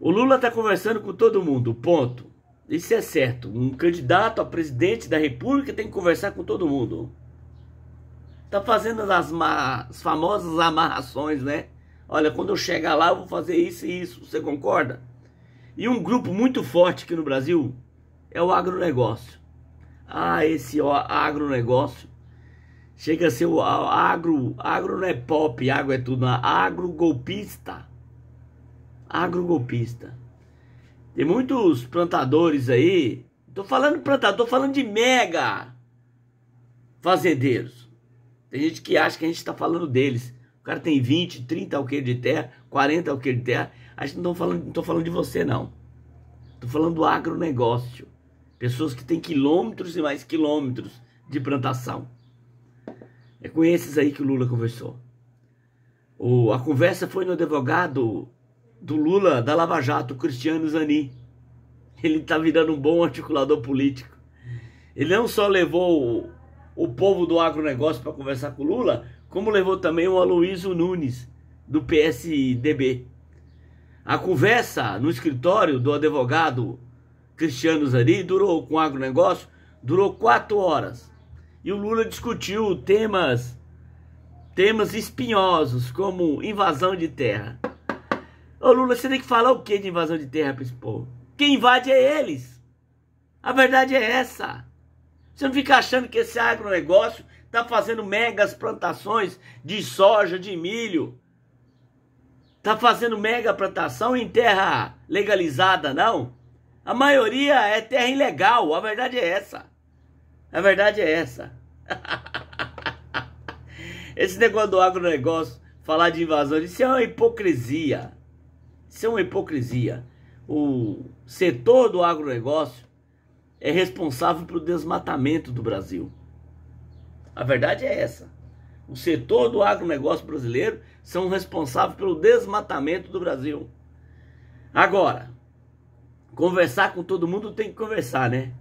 O Lula está conversando com todo mundo, ponto. Isso é certo. Um candidato a presidente da República tem que conversar com todo mundo. Tá fazendo as, as famosas amarrações, né? Olha, quando eu chegar lá, eu vou fazer isso e isso. Você concorda? E um grupo muito forte aqui no Brasil é o agronegócio. Ah, esse ó, agronegócio chega a ser o agro, agro não é pop, agro é tudo, agro golpista agrogolpista. Tem muitos plantadores aí. Tô falando plantador, tô falando de mega fazendeiros. Tem gente que acha que a gente está falando deles. O cara tem 20, 30 alqueires de terra, 40 alqueires de terra. A gente não tô falando, não tô falando de você não. Tô falando do agronegócio. Pessoas que têm quilômetros e mais quilômetros de plantação. É com esses aí que o Lula conversou. O, a conversa foi no advogado do Lula, da Lava Jato, Cristiano Zanin. Ele está virando um bom articulador político. Ele não só levou o, o povo do agronegócio para conversar com o Lula, como levou também o Aloysio Nunes, do PSDB. A conversa no escritório do advogado Cristiano Zanin durou, com o agronegócio, durou quatro horas. E o Lula discutiu temas, temas espinhosos, como invasão de terra. Ô Lula, você tem que falar o que de invasão de terra para esse povo? Quem invade é eles. A verdade é essa. Você não fica achando que esse agronegócio está fazendo megas plantações de soja, de milho. Está fazendo mega plantação em terra legalizada, não. A maioria é terra ilegal. A verdade é essa. A verdade é essa. Esse negócio do agronegócio, falar de invasão, isso é uma hipocrisia. Isso é uma hipocrisia. O setor do agronegócio é responsável pelo desmatamento do Brasil. A verdade é essa. O setor do agronegócio brasileiro são responsáveis pelo desmatamento do Brasil. Agora, conversar com todo mundo tem que conversar, né?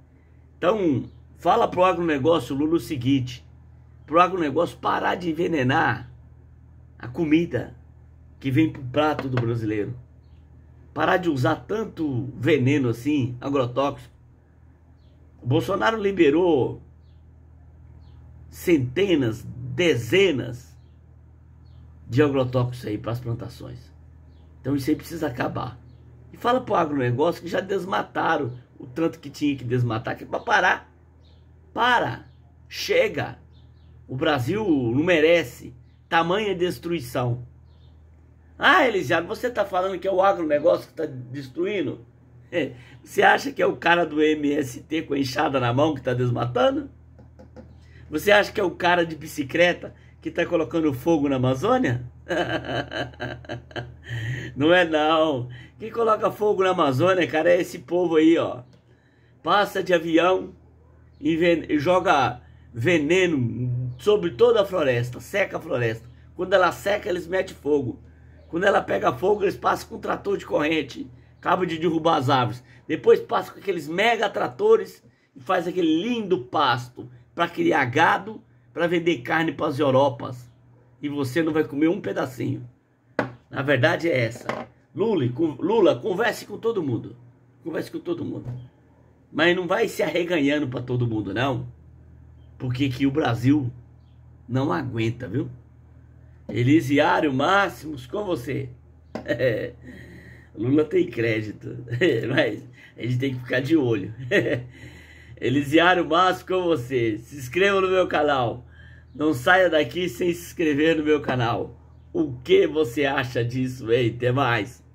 Então, fala pro agronegócio, Lula, o seguinte: pro agronegócio parar de envenenar a comida que vem pro prato do brasileiro. Parar de usar tanto veneno assim, agrotóxico. O Bolsonaro liberou centenas, dezenas de agrotóxicos aí para as plantações. Então isso aí precisa acabar. E fala pro agronegócio que já desmataram o tanto que tinha que desmatar, que é para parar. Para! Chega! O Brasil não merece tamanha destruição. Ah, Elisiado, você está falando que é o agronegócio que está destruindo? Você acha que é o cara do MST com a enxada na mão que está desmatando? Você acha que é o cara de bicicleta que está colocando fogo na Amazônia? não é não. Quem coloca fogo na Amazônia, cara, é esse povo aí, ó. Passa de avião e ven joga veneno sobre toda a floresta, seca a floresta. Quando ela seca, eles metem fogo. Quando ela pega fogo, eles passam com um trator de corrente, acaba de derrubar as árvores. Depois passam com aqueles mega tratores e faz aquele lindo pasto para criar gado, para vender carne para as Europas. E você não vai comer um pedacinho. Na verdade é essa. Lula, Lula, converse com todo mundo. Converse com todo mundo. Mas não vai se arreganhando para todo mundo, não. Porque que o Brasil não aguenta, viu? Elisiário Máximos, com você. Lula tem crédito, mas a gente tem que ficar de olho. Elisiário Máximos, com você. Se inscreva no meu canal. Não saia daqui sem se inscrever no meu canal. O que você acha disso, hein? Até mais.